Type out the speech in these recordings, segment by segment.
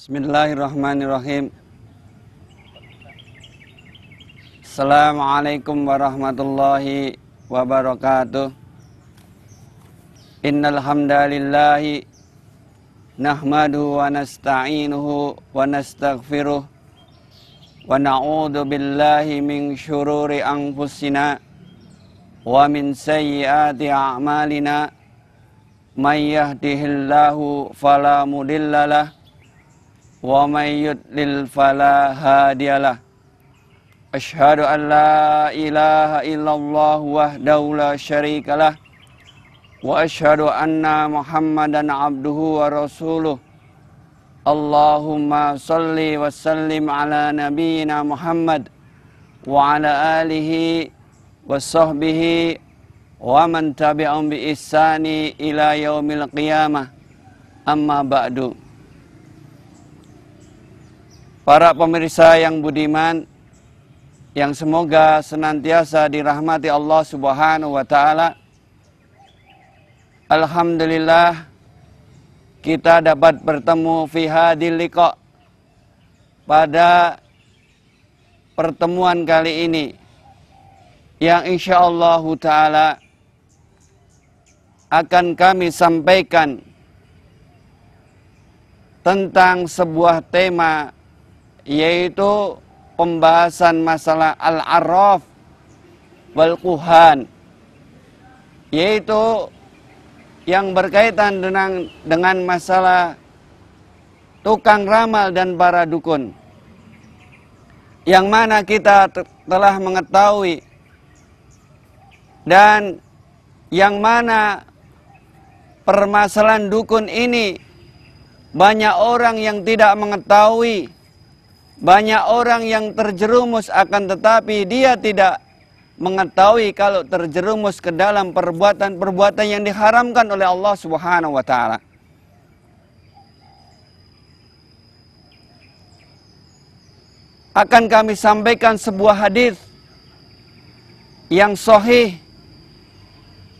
Bismillahirrahmanirrahim. Assalamualaikum warahmatullahi wabarakatuh. Innal hamdalillah nahmaduhu wa nasta'inuhu wa nastaghfiruh wa na'udzu billahi min syururi anfusina wa min sayyiati a'malina may yahdihillahu fala ومن يضلل فلا هادي له أشهد أن لا إله إلا الله وحده لا شريك له وأشهد أن محمدا عبده ورسوله اللهم صل وسلم على نبينا محمد وعلى آله وصحبه ومن تبعهم بإحسان إلى يوم القيامة أما بعد Para pemirsa yang budiman, yang semoga senantiasa dirahmati Allah Subhanahu wa taala. Alhamdulillah kita dapat bertemu fi hadil pada pertemuan kali ini yang insya Allah taala akan kami sampaikan tentang sebuah tema yaitu pembahasan masalah al-araf wal kuhan yaitu yang berkaitan dengan dengan masalah tukang ramal dan para dukun yang mana kita telah mengetahui dan yang mana permasalahan dukun ini banyak orang yang tidak mengetahui banyak orang yang terjerumus akan tetapi dia tidak mengetahui kalau terjerumus ke dalam perbuatan-perbuatan yang diharamkan oleh Allah Subhanahu wa taala. Akan kami sampaikan sebuah hadis yang sahih.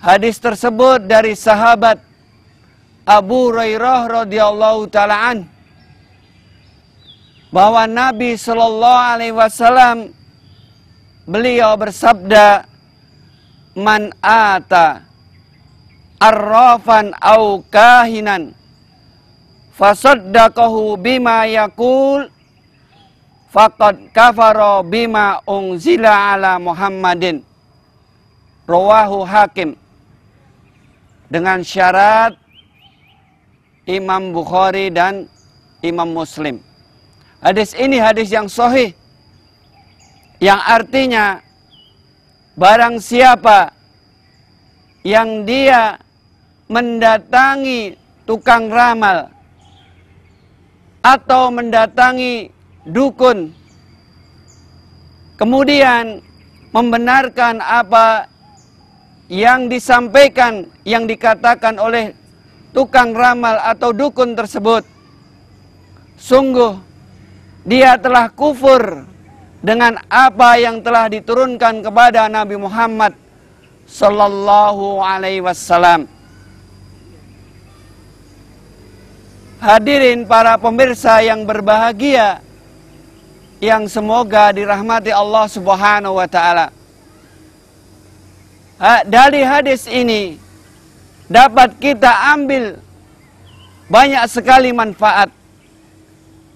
Hadis tersebut dari sahabat Abu Hurairah radhiyallahu taala anhu bahwa Nabi Shallallahu Alaihi Wasallam beliau bersabda man ata arrafan au kahinan fasaddaqahu bima yakul faqad kafara bima unzila ala Muhammadin rawahu hakim dengan syarat Imam Bukhari dan Imam Muslim Hadis ini hadis yang sahih. Yang artinya barang siapa yang dia mendatangi tukang ramal atau mendatangi dukun kemudian membenarkan apa yang disampaikan yang dikatakan oleh tukang ramal atau dukun tersebut sungguh dia telah kufur dengan apa yang telah diturunkan kepada Nabi Muhammad sallallahu alaihi wasallam. Hadirin para pemirsa yang berbahagia yang semoga dirahmati Allah Subhanahu wa taala. Dari hadis ini dapat kita ambil banyak sekali manfaat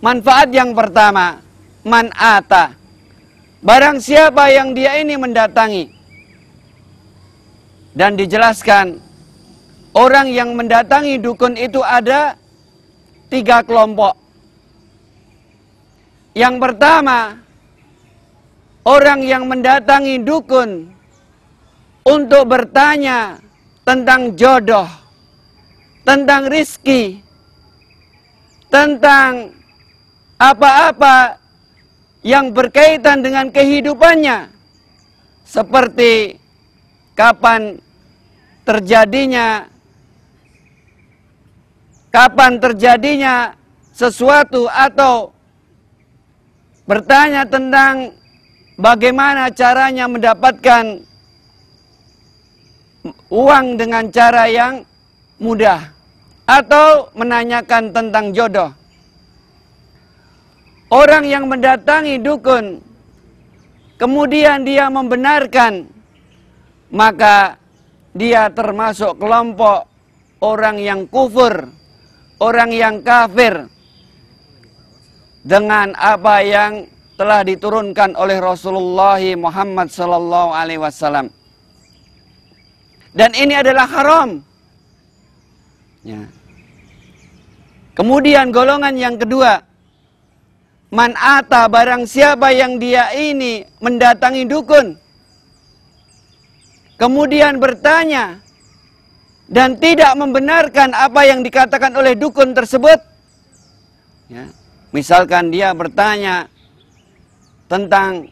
Manfaat yang pertama, manata. Barang siapa yang dia ini mendatangi. Dan dijelaskan, orang yang mendatangi dukun itu ada tiga kelompok. Yang pertama, orang yang mendatangi dukun untuk bertanya tentang jodoh, tentang rizki, tentang apa-apa yang berkaitan dengan kehidupannya seperti kapan terjadinya kapan terjadinya sesuatu atau bertanya tentang bagaimana caranya mendapatkan uang dengan cara yang mudah atau menanyakan tentang jodoh Orang yang mendatangi dukun, kemudian dia membenarkan, maka dia termasuk kelompok orang yang kufur, orang yang kafir dengan apa yang telah diturunkan oleh Rasulullah Muhammad sallallahu alaihi wasallam. Dan ini adalah haram. Ya. Kemudian golongan yang kedua Man ata barang siapa yang dia ini mendatangi dukun. Kemudian bertanya dan tidak membenarkan apa yang dikatakan oleh dukun tersebut. Ya. Misalkan dia bertanya tentang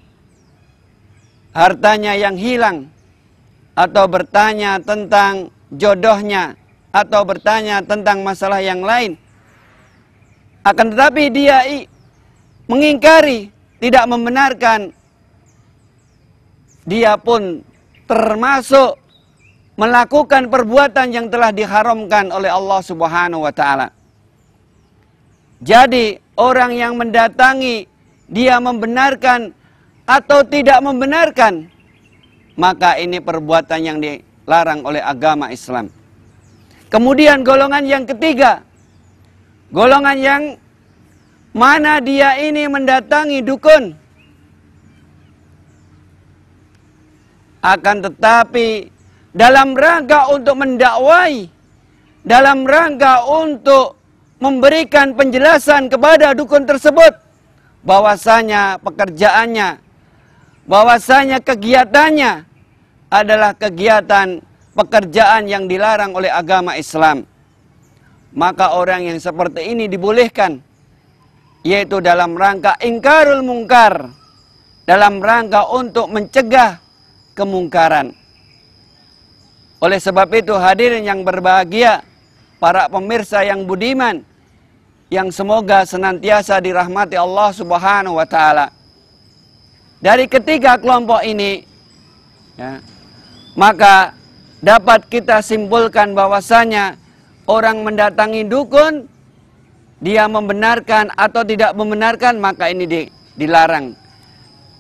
hartanya yang hilang atau bertanya tentang jodohnya atau bertanya tentang masalah yang lain. Akan tetapi dia mengingkari, tidak membenarkan, dia pun termasuk melakukan perbuatan yang telah diharamkan oleh Allah Subhanahu wa taala. Jadi, orang yang mendatangi dia membenarkan atau tidak membenarkan, maka ini perbuatan yang dilarang oleh agama Islam. Kemudian golongan yang ketiga, golongan yang Mana dia ini mendatangi dukun. Akan tetapi dalam rangka untuk mendakwai, dalam rangka untuk memberikan penjelasan kepada dukun tersebut bahwasanya pekerjaannya, bahwasanya kegiatannya adalah kegiatan pekerjaan yang dilarang oleh agama Islam. Maka orang yang seperti ini dibolehkan yaitu dalam rangka ingkarul mungkar dalam rangka untuk mencegah kemungkaran oleh sebab itu hadirin yang berbahagia para pemirsa yang budiman yang semoga senantiasa dirahmati Allah Subhanahu wa taala. Dari ketiga kelompok ini ya, maka dapat kita simpulkan bahwasanya orang mendatangi dukun dia membenarkan atau tidak membenarkan maka ini di, dilarang.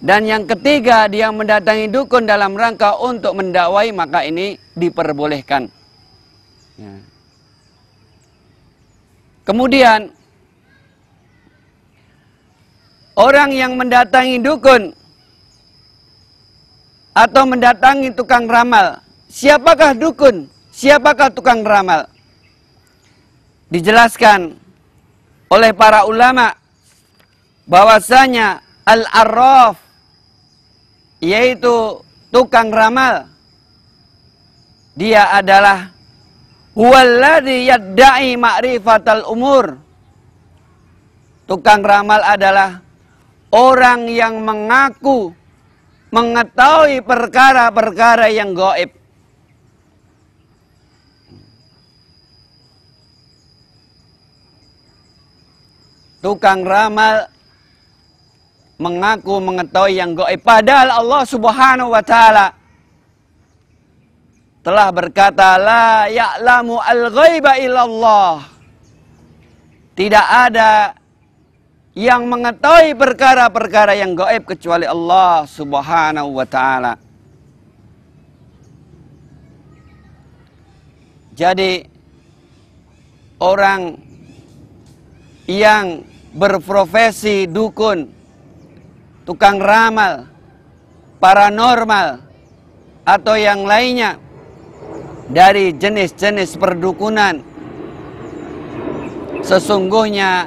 Dan yang ketiga dia mendatangi dukun dalam rangka untuk mendakwai maka ini diperbolehkan. Ya. Kemudian orang yang mendatangi dukun atau mendatangi tukang ramal, siapakah dukun? Siapakah tukang ramal? Dijelaskan oleh para ulama bahwasanya al-arraf yaitu tukang ramal dia adalah huwallazi makrifat ma'rifatal umur tukang ramal adalah orang yang mengaku mengetahui perkara-perkara yang goib Tukang ramal mengaku mengetahui yang gaib. Padahal Allah subhanahu wa ta'ala telah berkata, La ya'lamu al-ghaiba illallah. Tidak ada yang mengetahui perkara-perkara yang gaib kecuali Allah subhanahu wa ta'ala. Jadi, orang yang berprofesi dukun, tukang ramal, paranormal, atau yang lainnya dari jenis-jenis perdukunan, sesungguhnya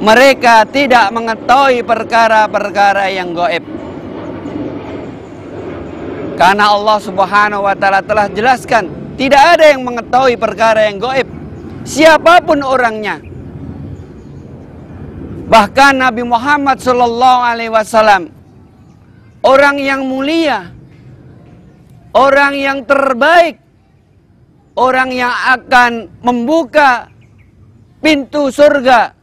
mereka tidak mengetahui perkara-perkara yang goib. Karena Allah Subhanahu wa Ta'ala telah jelaskan, tidak ada yang mengetahui perkara yang goib, siapapun orangnya Bahkan Nabi Muhammad Shallallahu Alaihi Wasallam orang yang mulia, orang yang terbaik, orang yang akan membuka pintu surga.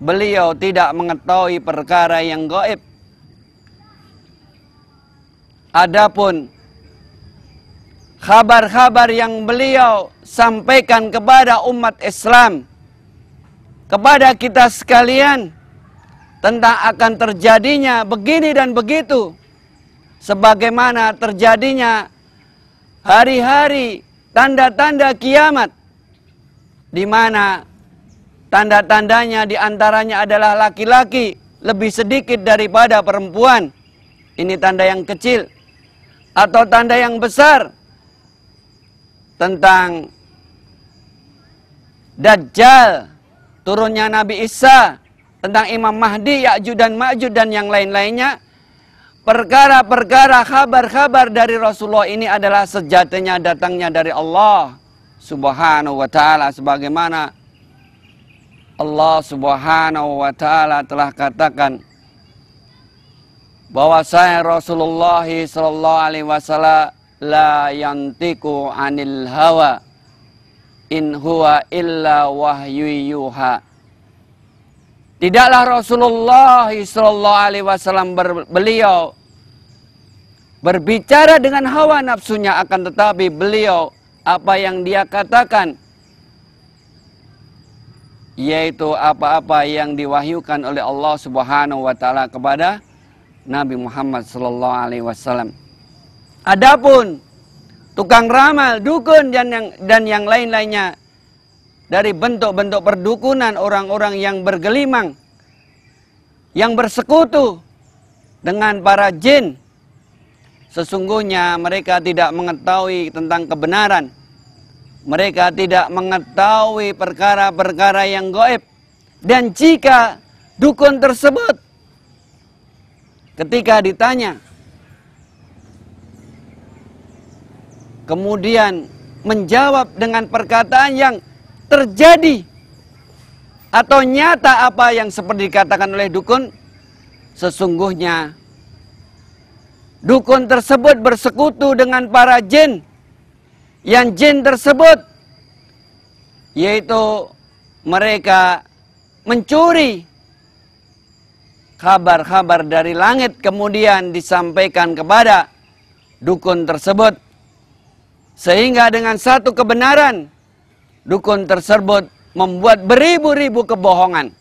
Beliau tidak mengetahui perkara yang gaib. Adapun kabar-kabar yang beliau sampaikan kepada umat Islam kepada kita sekalian tentang akan terjadinya begini dan begitu sebagaimana terjadinya hari-hari tanda-tanda kiamat di mana tanda-tandanya diantaranya adalah laki-laki lebih sedikit daripada perempuan ini tanda yang kecil atau tanda yang besar tentang Dajjal turunnya Nabi Isa, tentang Imam Mahdi, Ya'jud dan Ma'jud dan yang lain-lainnya, perkara-perkara kabar-kabar dari Rasulullah ini adalah sejatinya datangnya dari Allah Subhanahu wa taala sebagaimana Allah Subhanahu wa taala telah katakan bahwa saya Rasulullah sallallahu alaihi wasallam la yantiku anil hawa in huwa illa wahyu yuha. Tidaklah Rasulullah Shallallahu Alaihi Wasallam beliau berbicara dengan hawa nafsunya, akan tetapi beliau apa yang dia katakan yaitu apa-apa yang diwahyukan oleh Allah Subhanahu wa taala kepada Nabi Muhammad sallallahu alaihi wasallam. Adapun tukang ramal, dukun dan yang dan yang lain-lainnya dari bentuk-bentuk perdukunan orang-orang yang bergelimang yang bersekutu dengan para jin sesungguhnya mereka tidak mengetahui tentang kebenaran mereka tidak mengetahui perkara-perkara yang goib dan jika dukun tersebut ketika ditanya kemudian menjawab dengan perkataan yang terjadi atau nyata apa yang seperti dikatakan oleh dukun sesungguhnya dukun tersebut bersekutu dengan para jin yang jin tersebut yaitu mereka mencuri kabar-kabar dari langit kemudian disampaikan kepada dukun tersebut sehingga dengan satu kebenaran, dukun tersebut membuat beribu-ribu kebohongan.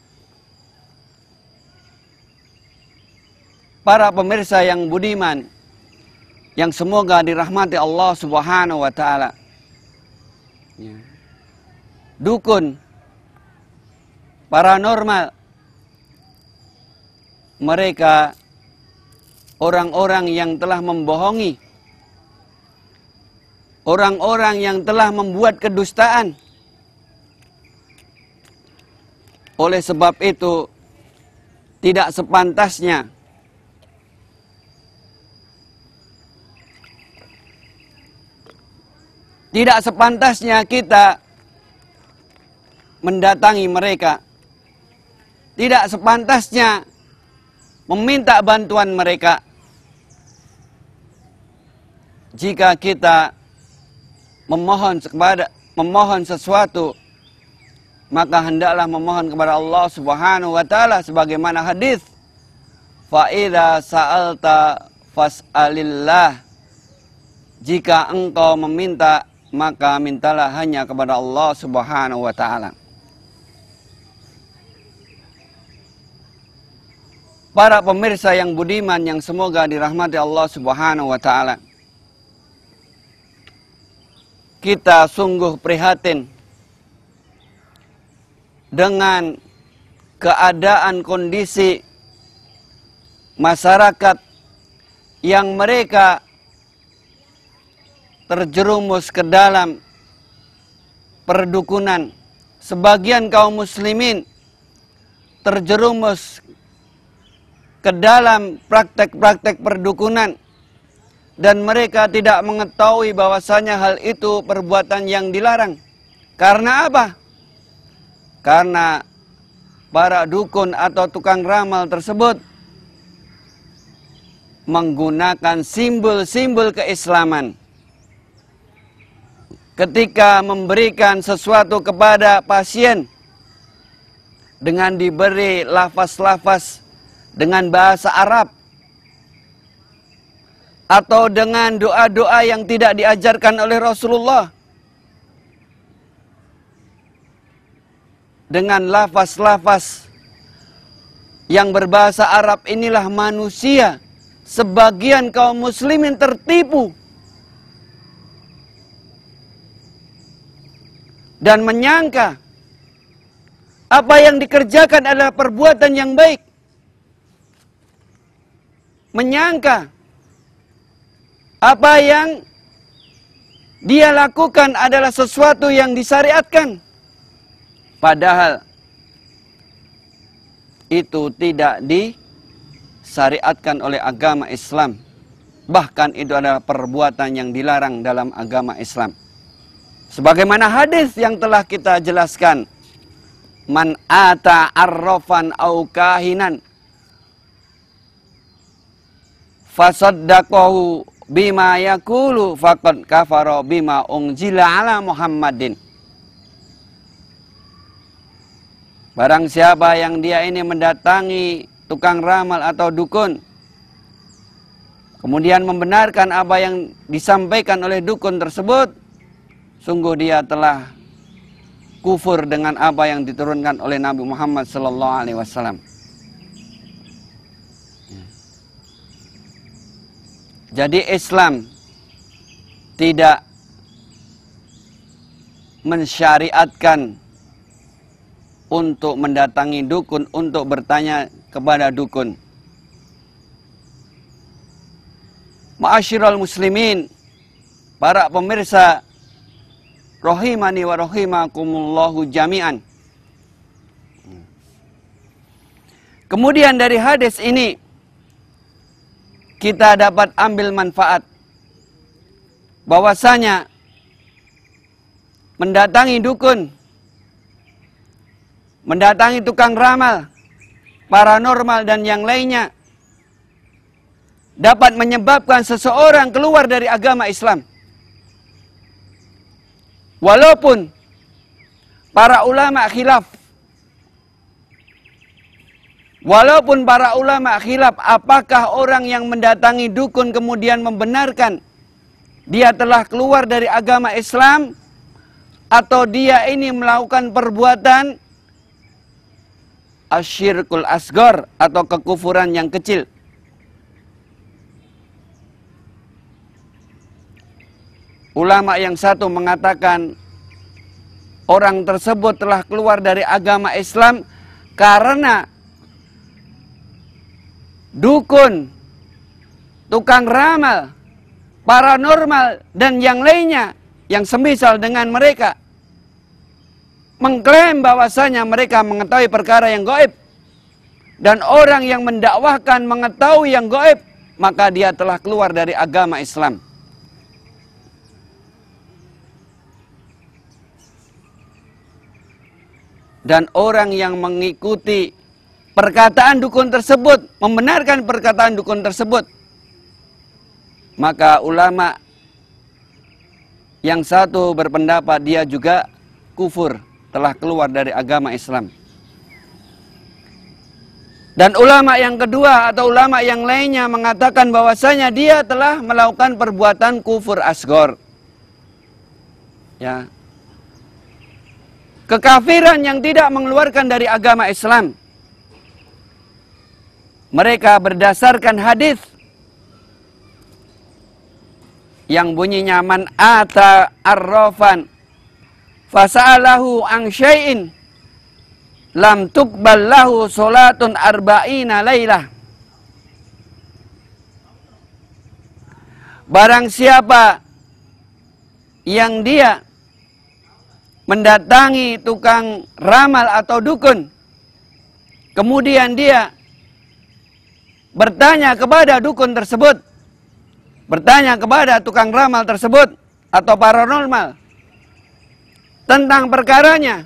Para pemirsa yang budiman, yang semoga dirahmati Allah Subhanahu wa Ta'ala. Ya. Dukun, paranormal, mereka orang-orang yang telah membohongi orang-orang yang telah membuat kedustaan. Oleh sebab itu, tidak sepantasnya tidak sepantasnya kita mendatangi mereka. Tidak sepantasnya meminta bantuan mereka. Jika kita memohon kepada memohon sesuatu maka hendaklah memohon kepada Allah Subhanahu wa taala sebagaimana hadis fa sa'alta fas'alillah jika engkau meminta maka mintalah hanya kepada Allah Subhanahu wa taala Para pemirsa yang budiman yang semoga dirahmati Allah Subhanahu wa taala kita sungguh prihatin dengan keadaan kondisi masyarakat yang mereka terjerumus ke dalam perdukunan. Sebagian kaum muslimin terjerumus ke dalam praktek-praktek perdukunan dan mereka tidak mengetahui bahwasanya hal itu perbuatan yang dilarang. Karena apa? Karena para dukun atau tukang ramal tersebut menggunakan simbol-simbol keislaman. Ketika memberikan sesuatu kepada pasien dengan diberi lafaz-lafaz dengan bahasa Arab atau dengan doa-doa yang tidak diajarkan oleh Rasulullah. Dengan lafaz-lafaz yang berbahasa Arab inilah manusia sebagian kaum muslimin tertipu dan menyangka apa yang dikerjakan adalah perbuatan yang baik. Menyangka apa yang dia lakukan adalah sesuatu yang disyariatkan. Padahal itu tidak disyariatkan oleh agama Islam. Bahkan itu adalah perbuatan yang dilarang dalam agama Islam. Sebagaimana hadis yang telah kita jelaskan. Man ata arrofan au kahinan. Fasaddaqahu bima yakulu faqad kafara bima ungjila ala Muhammadin. Barang siapa yang dia ini mendatangi tukang ramal atau dukun kemudian membenarkan apa yang disampaikan oleh dukun tersebut sungguh dia telah kufur dengan apa yang diturunkan oleh Nabi Muhammad sallallahu alaihi wasallam. Jadi Islam tidak mensyariatkan untuk mendatangi dukun untuk bertanya kepada dukun. Ma'asyiral muslimin, para pemirsa rahimani wa rahimakumullahu jami'an. Kemudian dari hadis ini kita dapat ambil manfaat bahwasanya mendatangi dukun, mendatangi tukang ramal, paranormal dan yang lainnya dapat menyebabkan seseorang keluar dari agama Islam. Walaupun para ulama khilaf Walaupun para ulama khilaf apakah orang yang mendatangi dukun kemudian membenarkan dia telah keluar dari agama Islam atau dia ini melakukan perbuatan asyirkul asgor atau kekufuran yang kecil. Ulama yang satu mengatakan orang tersebut telah keluar dari agama Islam karena dukun, tukang ramal, paranormal, dan yang lainnya yang semisal dengan mereka mengklaim bahwasanya mereka mengetahui perkara yang goib dan orang yang mendakwahkan mengetahui yang goib maka dia telah keluar dari agama Islam. Dan orang yang mengikuti perkataan dukun tersebut, membenarkan perkataan dukun tersebut, maka ulama yang satu berpendapat dia juga kufur, telah keluar dari agama Islam. Dan ulama yang kedua atau ulama yang lainnya mengatakan bahwasanya dia telah melakukan perbuatan kufur asgor. Ya. Kekafiran yang tidak mengeluarkan dari agama Islam mereka berdasarkan hadis yang bunyinya man ata arrofan fasalahu ang syai'in lam tukbal lahu salatun arba'ina lailah barang siapa yang dia mendatangi tukang ramal atau dukun kemudian dia bertanya kepada dukun tersebut, bertanya kepada tukang ramal tersebut atau paranormal tentang perkaranya,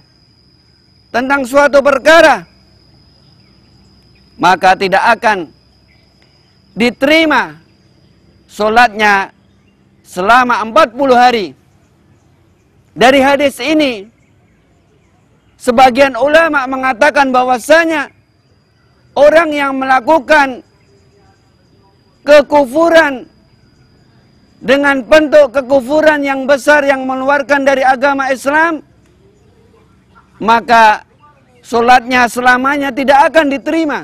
tentang suatu perkara, maka tidak akan diterima sholatnya selama 40 hari. Dari hadis ini, sebagian ulama mengatakan bahwasanya orang yang melakukan kekufuran dengan bentuk kekufuran yang besar yang mengeluarkan dari agama Islam, maka solatnya selamanya tidak akan diterima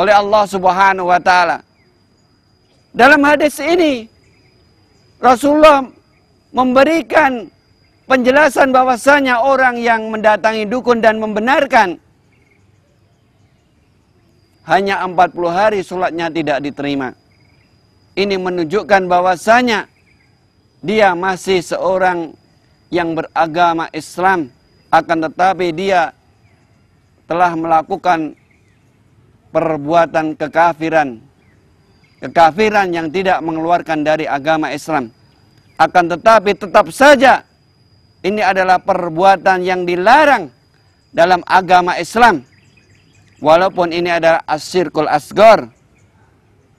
oleh Allah Subhanahu wa Ta'ala. Dalam hadis ini, Rasulullah memberikan penjelasan bahwasanya orang yang mendatangi dukun dan membenarkan hanya 40 hari sholatnya tidak diterima. Ini menunjukkan bahwasanya dia masih seorang yang beragama Islam, akan tetapi dia telah melakukan perbuatan kekafiran. Kekafiran yang tidak mengeluarkan dari agama Islam. Akan tetapi tetap saja ini adalah perbuatan yang dilarang dalam agama Islam Walaupun ini adalah asyirkul asgor.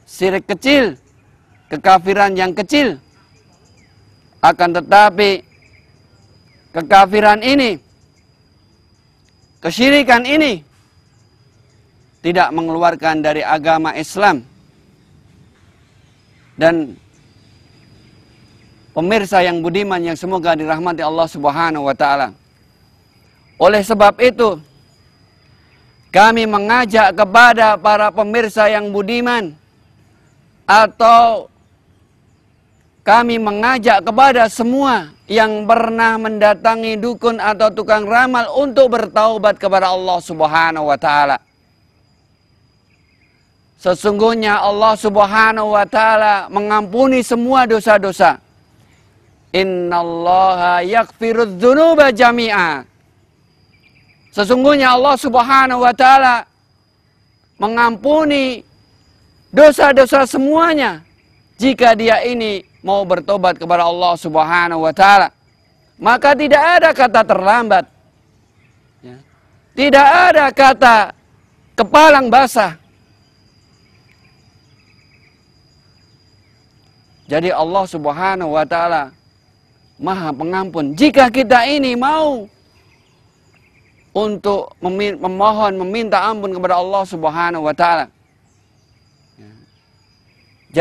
Sirik kecil. Kekafiran yang kecil. Akan tetapi kekafiran ini. Kesyirikan ini. Tidak mengeluarkan dari agama Islam. Dan pemirsa yang budiman yang semoga dirahmati Allah Subhanahu wa taala. Oleh sebab itu, kami mengajak kepada para pemirsa yang budiman atau kami mengajak kepada semua yang pernah mendatangi dukun atau tukang ramal untuk bertaubat kepada Allah Subhanahu wa taala. Sesungguhnya Allah Subhanahu wa taala mengampuni semua dosa-dosa. Innallaha yaghfirudz dzunuba jami'a. Sesungguhnya Allah Subhanahu wa taala mengampuni dosa-dosa semuanya jika dia ini mau bertobat kepada Allah Subhanahu wa taala. Maka tidak ada kata terlambat. Ya. Tidak ada kata kepalang basah. Jadi Allah Subhanahu wa taala Maha Pengampun. Jika kita ini mau untuk memohon, meminta ampun kepada Allah Subhanahu wa taala. Ya.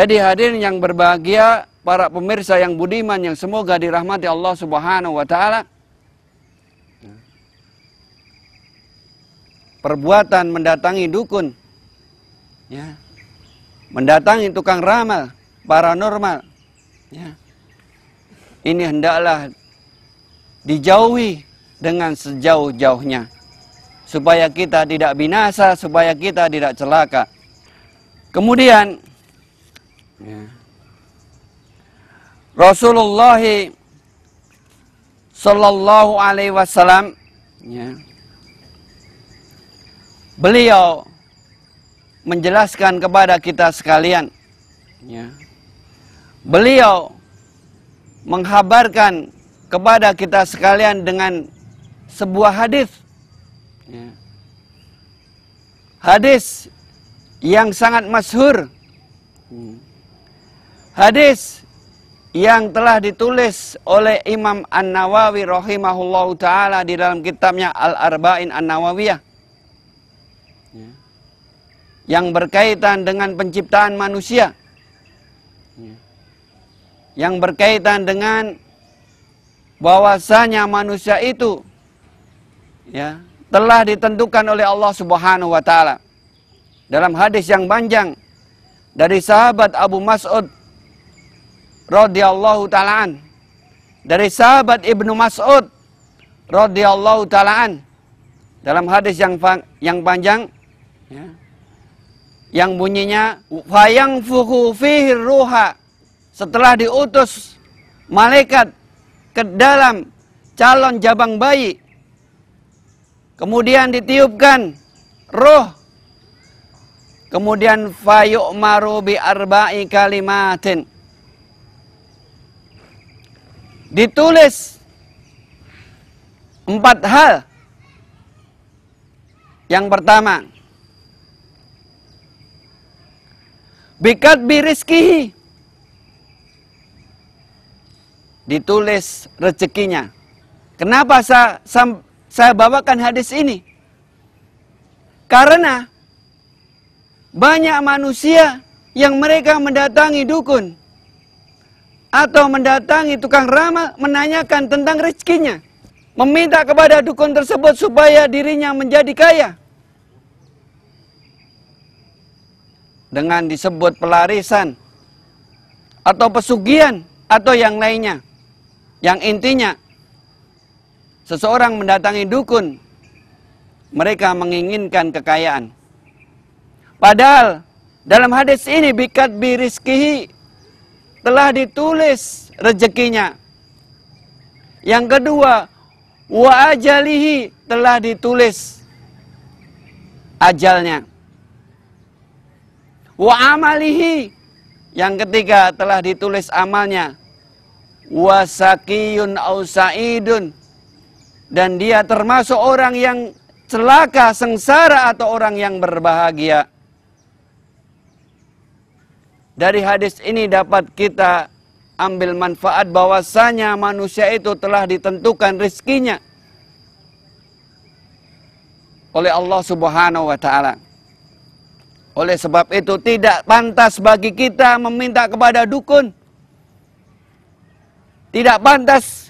Jadi hadirin yang berbahagia, para pemirsa yang budiman yang semoga dirahmati Allah Subhanahu wa taala. Ya. Perbuatan mendatangi dukun ya. Mendatangi tukang ramal, paranormal ya. Ini hendaklah dijauhi dengan sejauh-jauhnya supaya kita tidak binasa, supaya kita tidak celaka. Kemudian ya, Rasulullah Shallallahu Alaihi Wasallam ya, beliau menjelaskan kepada kita sekalian. Ya. Beliau menghabarkan kepada kita sekalian dengan sebuah hadis. Ya. Hadis yang sangat masyhur. Hmm. Hadis yang telah ditulis oleh Imam An-Nawawi rahimahullahu taala di dalam kitabnya Al-Arba'in An-Nawawiyah. Ya. Yang berkaitan dengan penciptaan manusia. Ya. Yang berkaitan dengan bahwasanya manusia itu ya telah ditentukan oleh Allah Subhanahu wa taala. Dalam hadis yang panjang dari sahabat Abu Mas'ud radhiyallahu taalaan dari sahabat Ibnu Mas'ud radhiyallahu taalaan dalam hadis yang yang panjang ya, yang bunyinya fayang fuhu fihir ruha setelah diutus malaikat ke dalam calon jabang bayi Kemudian ditiupkan roh. Kemudian fayuk maru bi arba'i kalimatin. Ditulis empat hal. Yang pertama, bikat biriski ditulis rezekinya. Kenapa sa, saya bawakan hadis ini? Karena banyak manusia yang mereka mendatangi dukun atau mendatangi tukang ramal menanyakan tentang rezekinya, meminta kepada dukun tersebut supaya dirinya menjadi kaya. Dengan disebut pelarisan atau pesugihan atau yang lainnya. Yang intinya Seseorang mendatangi dukun, mereka menginginkan kekayaan. Padahal dalam hadis ini bikat biriskihi telah ditulis rezekinya. Yang kedua, wa ajalihi telah ditulis ajalnya. Wa amalihi yang ketiga telah ditulis amalnya. Wa sakiyun au sa'idun dan dia termasuk orang yang celaka, sengsara atau orang yang berbahagia. Dari hadis ini dapat kita ambil manfaat bahwasanya manusia itu telah ditentukan rizkinya oleh Allah Subhanahu wa taala. Oleh sebab itu tidak pantas bagi kita meminta kepada dukun. Tidak pantas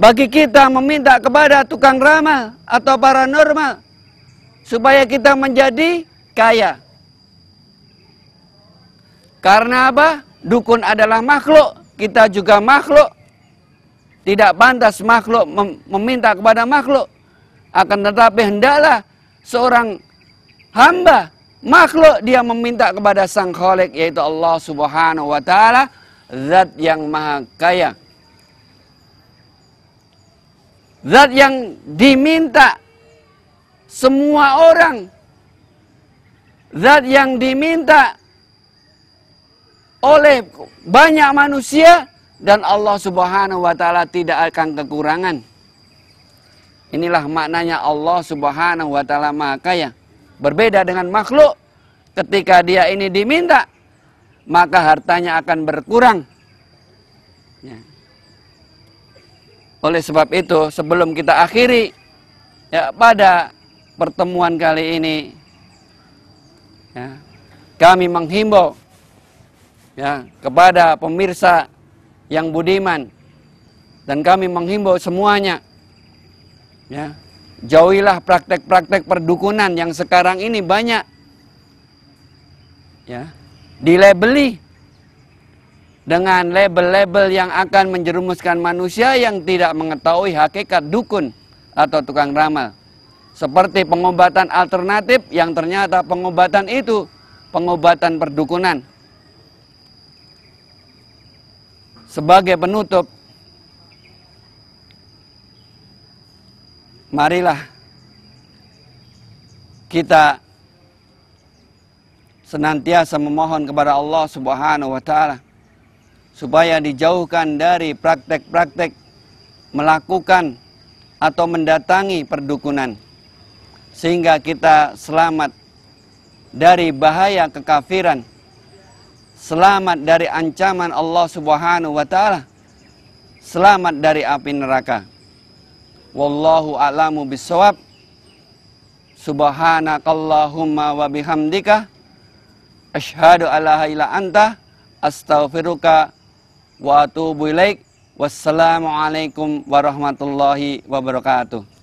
bagi kita meminta kepada tukang ramal atau paranormal supaya kita menjadi kaya. Karena apa? Dukun adalah makhluk, kita juga makhluk. Tidak pantas makhluk meminta kepada makhluk. Akan tetapi hendaklah seorang hamba makhluk dia meminta kepada Sang Khalik yaitu Allah Subhanahu wa taala zat yang maha kaya. Zat yang diminta semua orang. Zat yang diminta oleh banyak manusia dan Allah Subhanahu wa taala tidak akan kekurangan. Inilah maknanya Allah Subhanahu wa taala Maha Kaya. Berbeda dengan makhluk ketika dia ini diminta maka hartanya akan berkurang Oleh sebab itu, sebelum kita akhiri ya pada pertemuan kali ini ya, kami menghimbau ya kepada pemirsa yang budiman dan kami menghimbau semuanya ya jauhilah praktek-praktek perdukunan yang sekarang ini banyak ya dilebeli dengan label-label yang akan menjerumuskan manusia yang tidak mengetahui hakikat dukun atau tukang ramal. Seperti pengobatan alternatif yang ternyata pengobatan itu pengobatan perdukunan. Sebagai penutup, marilah kita senantiasa memohon kepada Allah Subhanahu wa taala supaya dijauhkan dari praktek-praktek melakukan atau mendatangi perdukunan sehingga kita selamat dari bahaya kekafiran selamat dari ancaman Allah Subhanahu wa taala selamat dari api neraka wallahu a'lamu bissawab subhanakallahumma wa bihamdika asyhadu alla ilaha illa anta astaghfiruka wa atubu ilaik. Wassalamualaikum warahmatullahi wabarakatuh.